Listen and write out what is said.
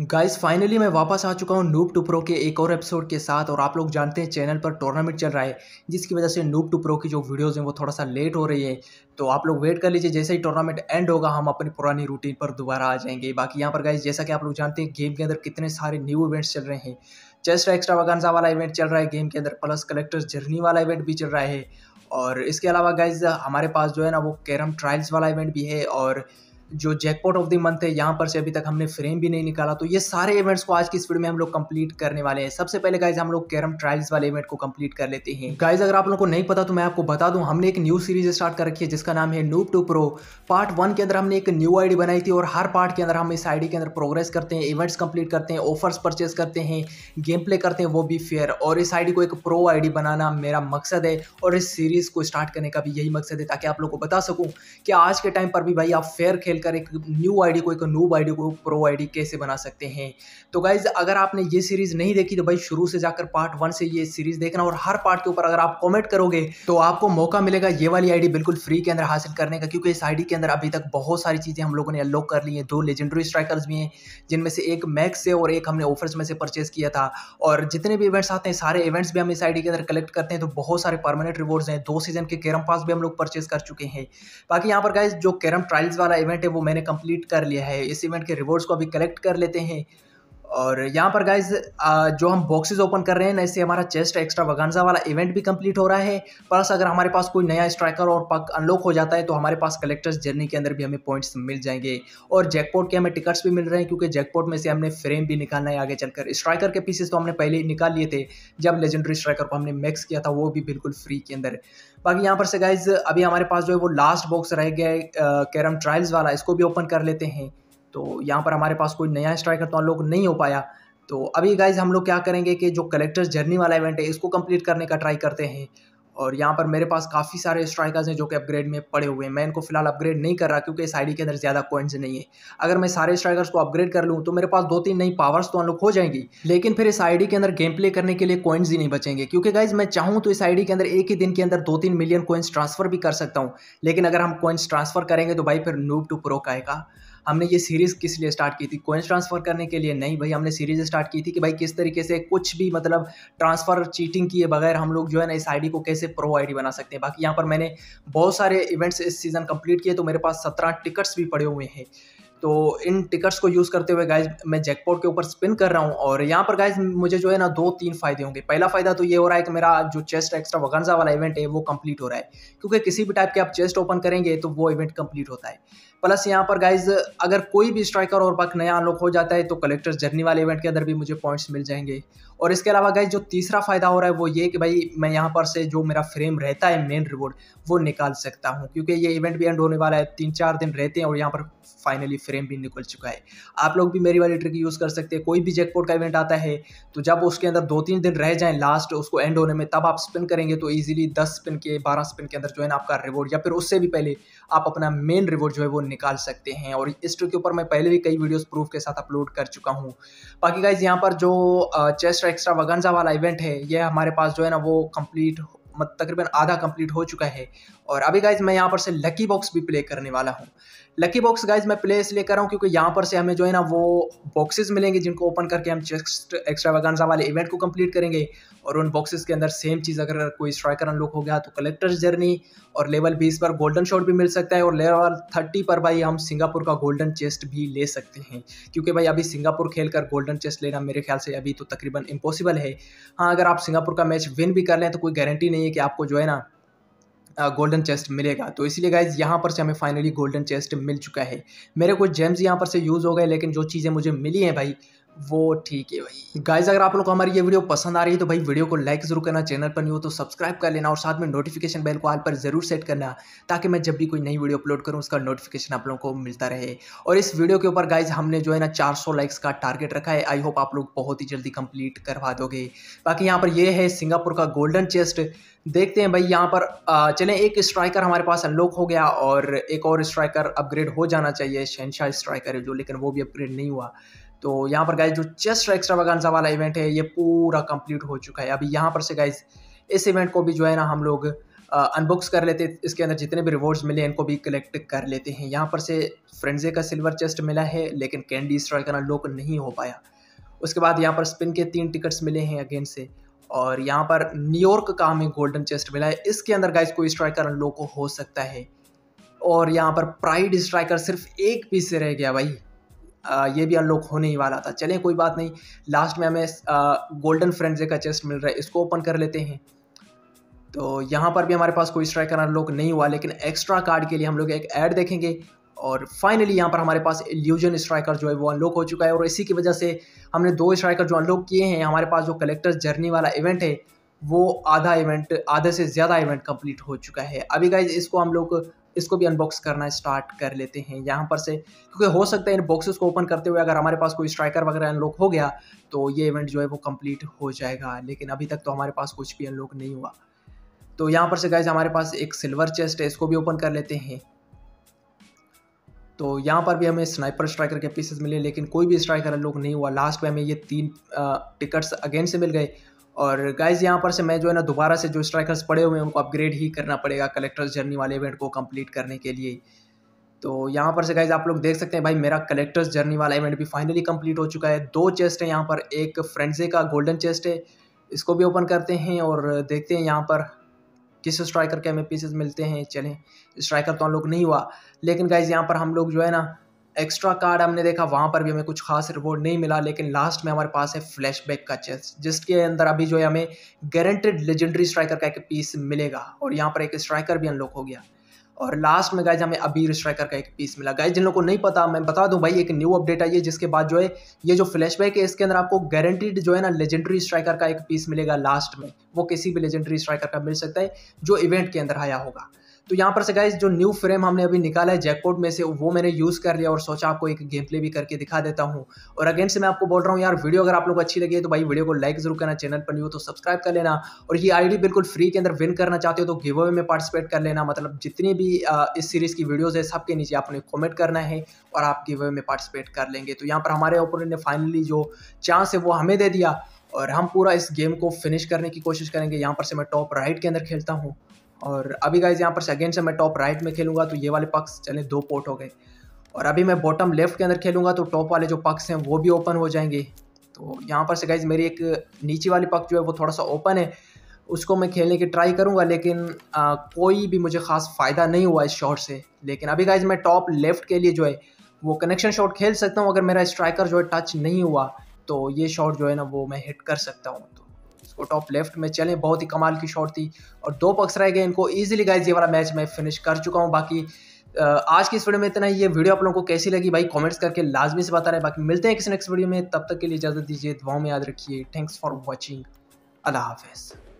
guys finally मैं वापस आ चुका हूँ नूब टुप्रो के एक और एपिसोड के साथ और आप लोग जानते हैं चैनल पर टूर्नामेंट चल रहा है जिसकी वजह से नूब टुप्रो की जो वीडियोज़ हैं वो थोड़ा सा लेट हो रही है तो आप लोग वेट कर लीजिए जैसे ही टूर्नामेंट एंड होगा हम अपनी पुरानी रूटीन पर दोबारा आ जाएंगे बाकी यहाँ पर गाइज जैसा कि आप लोग जानते हैं गेम के अंदर कितने सारे न्यू इवेंट्स चल रहे हैं चेस्ट एक्स्ट्रा वगानजा वाला इवेंट चल रहा है गेम के अंदर प्लस कलेक्टर्स जर्नी वाला इवेंट भी चल रहा है और इसके अलावा गाइज हमारे पास जो है ना वो कैरम ट्रायल्स वाला इवेंट भी है और जो जैकपॉट ऑफ द मंथ है यहाँ पर से अभी तक हमने फ्रेम भी नहीं निकाला तो ये सारे इवेंट्स को आज की स्पीड में हम लोग कंप्लीट करने वाले हैं सबसे पहले गाइज हम लोग कैरम ट्रायल्स वाले इवेंट को कंप्लीट कर लेते हैं गाइज अगर आप लोग को नहीं पता तो मैं आपको बता दूं हमने एक न्यू सीरीज स्टार्ट कर रखी है जिसका नाम है noob to pro part one के अंदर हमने एक न्यू आईडी बनाई थी और हर पार्ट के अंदर हम इस आईडी के अंदर प्रोग्रेस करते हैं इवेंट्स कंप्लीट करते हैं ऑफर्स परचेज करते हैं गेम प्ले करते हैं वो भी फेयर और इस आईडी को एक प्रो आईडी बनाना मेरा मकसद है और इस सीरीज को स्टार्ट करने का भी यही मकसद है ताकि आप लोग को बता सकूं कि आज के टाइम पर भी भाई आप फेयर खेल लेकर एक न्यू आईडी को एक नूब आईडी को प्रो आईडी कैसे बना सकते हैं तो गाइज अगर आपने ये सीरीज़ नहीं देखी तो भाई शुरू से जाकर पार्ट वन से ये सीरीज़ देखना और हर पार्ट के ऊपर अगर आप कॉमेंट करोगे तो आपको मौका मिलेगा ये वाली आईडी बिल्कुल फ्री के अंदर हासिल करने का क्योंकि इस आईडी के अंदर अभी तक बहुत सारी चीज़ें हम लोगों ने अनलॉक कर ली है दो लेजेंडरी स्ट्राइकर्स भी हैं जिनमें से एक मैक्स से और एक हमने ऑफर्स में से परचेस किया था और जितने भी इवेंट्स आते हैं सारे इवेंट्स भी हम इस आईडी के अंदर कलेक्ट करते हैं तो बहुत सारे परमानेंट रिवॉर्ड्स हैं दो सीजन के कैरम पास भी हम लोग परचेस कर चुके हैं बाकी यहाँ पर गाइज जो कैरम ट्रायल्स वाला इवेंट है वो मैंने कंप्लीट कर लिया है इस इवेंट के रिवॉर्ड्स को अभी कलेक्ट कर लेते हैं और यहाँ पर गाइज जो हम बॉक्सेस ओपन कर रहे हैं ऐसे हमारा चेस्ट एक्स्ट्रा वगानजा वाला इवेंट भी कंप्लीट हो रहा है प्लस अगर हमारे पास कोई नया स्ट्राइकर और पक अनलॉक हो जाता है तो हमारे पास कलेक्टर्स जर्नी के अंदर भी हमें पॉइंट्स मिल जाएंगे और जैकपॉट के हमें टिकट्स भी मिल रहे हैं क्योंकि जैकपॉट में से हमने फ्रेम भी निकालना है आगे चलकर स्ट्राइकर के पीसेस तो हमने पहले ही निकाल लिए थे जब लेजेंडरी स्ट्राइकर को हमने मैक्स किया था वो भी बिल्कुल फ्री के अंदर बाकी यहाँ पर से गाइज अभी हमारे पास जो है वो लास्ट बॉक्स रह गया है कैरम ट्रायल्स वाला इसको भी ओपन कर लेते हैं तो यहाँ पर हमारे पास कोई नया स्ट्राइकर तो अनलॉक नहीं हो पाया तो अभी गाइज हम लोग क्या करेंगे कि जो कलेक्टर्स जर्नी वाला इवेंट है इसको कंप्लीट करने का ट्राई करते हैं और यहाँ पर मेरे पास काफ़ी सारे स्ट्राइकर्स हैं जो कि अपग्रेड में पड़े हुए हैं मैं इनको फिलहाल अपग्रेड नहीं कर रहा क्योंकि इस आईडी के अंदर ज़्यादा कॉइन्स नहीं है अगर मैं सारे स्ट्राइकर्स को अपग्रेड कर लूँ तो मेरे पास दो तीन नई पावर्स तो अनलॉक हो जाएंगी लेकिन फिर इस आई के अंदर गेम प्ले करने के लिए कॉइन्स ही नहीं बचेंगे क्योंकि गाइज मैं चाहूँ तो इस आई के अंदर एक ही दिन के अंदर दो तीन मिलियन कॉइन्स ट्रांसफर भी कर सकता हूँ लेकिन अगर हम कॉइन्स ट्रांसफर करेंगे तो भाई फिर नूब टू प्रो का हमने ये सीरीज़ किस लिए स्टार्ट की थी कोइंस ट्रांसफ़र करने के लिए नहीं भाई हमने सीरीज़ स्टार्ट की थी कि भाई किस तरीके से कुछ भी मतलब ट्रांसफ़र चीटिंग किए बगैर हम लोग जो है ना इस आईडी को कैसे प्रो आईडी बना सकते हैं बाकी यहाँ पर मैंने बहुत सारे इवेंट्स इस सीज़न कंप्लीट किए तो मेरे पास सत्रह टिकट्स भी पड़े हुए हैं तो इन टिकट्स को यूज़ करते हुए गाइज मैं जैकपॉट के ऊपर स्पिन कर रहा हूँ और यहाँ पर गाइज मुझे जो है ना दो तीन फायदे होंगे पहला फायदा तो ये हो रहा है कि मेरा जो चेस्ट एक्स्ट्रा वगनजा वाला इवेंट है वो कंप्लीट हो रहा है क्योंकि किसी भी टाइप के आप चेस्ट ओपन करेंगे तो वो इवेंट कंप्लीट होता है प्लस यहाँ पर गाइज अगर कोई भी स्ट्राइकर और बक नया अनलॉक हो जाता है तो कलेक्टर्स जर्नी वाले इवेंट के अंदर भी मुझे पॉइंट्स मिल जाएंगे और इसके अलावा गाइज जो तीसरा फ़ायदा हो रहा है वो ये कि भाई मैं यहाँ पर से जो मेरा फ्रेम रहता है मेन रिवॉर्ड वो निकाल सकता हूँ क्योंकि ये इवेंट भी एंड होने वाला है तीन चार दिन रहते हैं और यहाँ पर फाइनली फ्रेम भी निकल चुका है आप लोग भी मेरी वाली ट्रिक यूज़ कर सकते हैं कोई भी जैकपोर्ट का इवेंट आता है तो जब उसके अंदर दो तीन दिन रह जाएँ लास्ट उसको एंड होने में तब आप स्पिन करेंगे तो ईजिली दस स्पिन के बारह स्पिन के अंदर जो है ना आपका रिवॉर्ड या फिर उससे भी पहले आप अपना मेन रिवॉर्ड जो है वो निकाल सकते हैं और इस ट्रिक के ऊपर मैं पहले भी कई वीडियोज़ प्रूफ के साथ अपलोड कर चुका हूँ बाकी गाइज यहाँ पर जो चेस्ट एक्स्ट्रा एक्स्ट्रा वगनजा वाला इवेंट है ये हमारे पास जो है ना वो कंप्लीट तकरीबन आधा कंप्लीट हो चुका है और अभी गाइज मैं यहाँ पर से लकी बॉक्स भी प्ले करने वाला हूँ लकी बॉक्स गाइज मैं प्ले इसलिए कर रहा हूँ क्योंकि यहाँ पर से हमें जो है ना वो बॉक्सेस मिलेंगे जिनको ओपन करके हम चेस्ट एक्स्ट्रा वगानसा वाले इवेंट को कंप्लीट करेंगे और उन बॉक्सेस के अंदर सेम चीज़ अगर कोई स्ट्राइकर अनलॉक हो गया तो कलेक्टर्स जर्नी और लेवल बीस पर गोल्डन शॉट भी मिल सकता है और लेवल थर्टी पर भाई हम सिंगापुर का गोल्डन चेस्ट भी ले सकते हैं क्योंकि भाई अभी सिंगापुर खेल कर गोल्डन चेस्ट लेना मेरे ख्याल से अभी तो तकरीबन इम्पॉसिबल है हाँ अगर आप सिंगापुर का मैच विन भी कर लें तो कोई गारंटी नहीं नहीं है कि आपको जो है ना गोल्डन चेस्ट मिलेगा तो इसलिए गाइज यहाँ पर से हमें फाइनली गोल्डन चेस्ट मिल चुका है मेरे को जेम्स यहाँ पर से यूज़ हो गए लेकिन जो चीज़ें मुझे मिली हैं भाई वो ठीक है भाई गाइज अगर आप लोग को हमारी ये वीडियो पसंद आ रही है तो भाई वीडियो को लाइक जरूर करना चैनल पर नहीं हो तो सब्सक्राइब कर लेना और साथ में नोटिफिकेशन बेल को आल पर जरूर सेट करना ताकि मैं जब भी कोई नई वीडियो अपलोड करूँ उसका नोटिफिकेशन आप लोगों को मिलता रहे और इस वीडियो के ऊपर गाइज हमने जो है ना चार लाइक्स का टारगेट रखा है आई होप आप लोग बहुत ही जल्दी कंप्लीट करवा दोगे बाकी यहाँ पर यह है सिंगापुर का गोल्डन चेस्ट देखते हैं भाई यहाँ पर चले एक स्ट्राइकर हमारे पास अनलॉक हो गया और एक और स्ट्राइकर अपग्रेड हो जाना चाहिए शहनशाह स्ट्राइकर है जो लेकिन वो भी अपग्रेड नहीं हुआ तो यहाँ पर गाइज जो चेस्ट एक्स्ट्रा वगानसा वाला इवेंट है ये पूरा कंप्लीट हो चुका है अभी यहाँ पर से गाइज इस इवेंट को भी जो है ना हम लोग अनबॉक्स कर लेते हैं इसके अंदर जितने भी रिवॉर्ड्स मिले इनको भी कलेक्ट कर लेते हैं यहाँ पर से फ्रेंडजे का सिल्वर चेस्ट मिला है लेकिन कैंडी स्ट्राइक करना लोक नहीं हो पाया उसके बाद यहाँ पर स्पिन के तीन टिकट्स मिले हैं अगेन से और यहाँ पर न्यूयॉर्क का हमें गोल्डन चेस्ट मिला है इसके अंदर गाइज कोई स्ट्राइकर लोको हो सकता है और यहाँ पर प्राइड स्ट्राइकर सिर्फ एक पीस से रह गया भाई ये भी अनलॉक होने ही वाला था चलें कोई बात नहीं लास्ट में हमें गोल्डन फ्रेंडजे का चेस्ट मिल रहा है इसको ओपन कर लेते हैं तो यहाँ पर भी हमारे पास कोई स्ट्राइकर अनलॉक नहीं हुआ लेकिन एक्स्ट्रा कार्ड के लिए हम लोग एक ऐड देखेंगे और फाइनली यहाँ पर हमारे पास इल्यूजन स्ट्राइकर जो है वो अनलॉक हो चुका है और इसी की वजह से हमने दो स्ट्राइकर जो अनलॉक किए हैं हमारे पास जो कलेक्टर्स जर्नी वाला इवेंट है वो आधा इवेंट आधे से ज़्यादा इवेंट कंप्लीट हो चुका है अभी गाइज इसको हम लोग इसको भी अनबॉक्स करना स्टार्ट कर लेते हैं यहाँ पर से क्योंकि हो सकता है इन बॉक्सेस को ओपन करते हुए अगर हमारे पास कोई स्ट्राइकर वगैरह अनलॉक हो गया तो ये इवेंट जो है वो कंप्लीट हो जाएगा लेकिन अभी तक तो हमारे पास कुछ भी अनलॉक नहीं हुआ तो यहाँ पर से गाइज हमारे पास एक सिल्वर चेस्ट है इसको भी ओपन कर लेते हैं तो यहाँ पर भी हमें स्नाइपर स्ट्राइकर के पीसेस मिले लेकिन कोई भी स्ट्राइकर अनलॉक नहीं हुआ लास्ट में हमें ये तीन टिकट्स अगेन से मिल गए और गाइज यहाँ पर से मैं जो है ना दोबारा से जो स्ट्राइकर्स पड़े हुए हैं उनको अपग्रेड ही करना पड़ेगा कलेक्टर्स जर्नी वाले इवेंट को कंप्लीट करने के लिए तो यहाँ पर से गाइज आप लोग देख सकते हैं भाई मेरा कलेक्टर्स जर्नी वाला इवेंट भी फाइनली कंप्लीट हो चुका है दो चेस्ट है यहाँ पर एक फ्रेंडजे का गोल्डन चेस्ट है इसको भी ओपन करते हैं और देखते हैं यहाँ पर किस स्ट्राइकर के हमें पीसेस मिलते हैं चलें स्ट्राइकर तो हम लोग नहीं हुआ लेकिन गाइज यहाँ पर हम लोग जो है ना एक्स्ट्रा कार्ड हमने देखा वहाँ पर भी हमें कुछ खास रिवॉर्ड नहीं मिला लेकिन लास्ट में हमारे पास है फ्लैशबैक का चेस जिसके अंदर अभी जो है हमें गारंटेड लेजेंडरी स्ट्राइकर का एक पीस मिलेगा और यहाँ पर एक स्ट्राइकर भी अनलॉक हो गया और लास्ट में गाय हमें अबीर स्ट्राइकर का एक पीस मिला गाय जिन लोगों को नहीं पता मैं बता दूं भाई एक न्यू अपडेट आई है जिसके बाद जो है ये जो फ्लैशबैक है इसके अंदर आपको गारंटीड जो है ना लेजेंडरी स्ट्राइकर का एक पीस मिलेगा लास्ट में वो किसी भी लेजेंडरी स्ट्राइकर का मिल सकता है जो इवेंट के अंदर आया होगा तो यहाँ पर से गाइज जो न्यू फ्रेम हमने अभी निकाला है जैकपोर्ट में से वो मैंने यूज़ कर लिया और सोचा आपको एक गेम प्ले भी करके दिखा देता हूँ और अगेन से मैं आपको बोल रहा हूँ यार वीडियो अगर आप लोग अच्छी लगी है तो भाई वीडियो को लाइक जरूर करना चैनल पर नहीं हो तो सब्सक्राइब कर लेना और ये आईडी बिल्कुल फ्री के अंदर विन करना चाहते हो तो गिव अवे में पार्टिसिपेट कर लेना मतलब जितनी भी इस सीरीज़ की वीडियोज़ है सबके नीचे आपने कॉमेंट करना है और आप गिव अवे में पार्टिसिपेट कर लेंगे तो यहाँ पर हमारे ओपोनेंट ने फाइनली जो चांस है वो हमें दे दिया और हम पूरा इस गेम को फिनिश करने की कोशिश करेंगे यहाँ पर से मैं टॉप राइट के अंदर खेलता हूँ और अभी गाइज यहाँ पर सेकेंड से मैं टॉप राइट में खेलूँगा तो ये वाले पक्स चले दो पोर्ट हो गए और अभी मैं बॉटम लेफ्ट के अंदर खेलूँगा तो टॉप वाले जो पक्स हैं वो भी ओपन हो जाएंगे तो यहाँ पर से गाइज मेरी एक नीचे वाली पक जो है वो थोड़ा सा ओपन है उसको मैं खेलने की ट्राई करूँगा लेकिन आ, कोई भी मुझे खास फ़ायदा नहीं हुआ इस शॉट से लेकिन अभी गाइज मैं टॉप लेफ्ट के लिए जो है वो कनेक्शन शॉट खेल सकता हूँ अगर मेरा स्ट्राइकर जो है टच नहीं हुआ तो ये शॉट जो है ना वो मैं हिट कर सकता हूँ तो इसको टॉप लेफ्ट में चले बहुत ही कमाल की शॉट थी और दो पक्स रह गए इनको ईजिली गाइज ये वाला मैच मैं फिनिश कर चुका हूँ बाकी आज की इस वीडियो में इतना ही ये वीडियो आप लोगों को कैसी लगी भाई कमेंट्स करके लाजमी से बता रहे हैं बाकी मिलते हैं किसी नेक्स्ट वीडियो में तब तक के लिए इजाज़त दीजिए दुआओं में याद रखिए थैंक्स फॉर वॉचिंग अल्लाह हाफिज़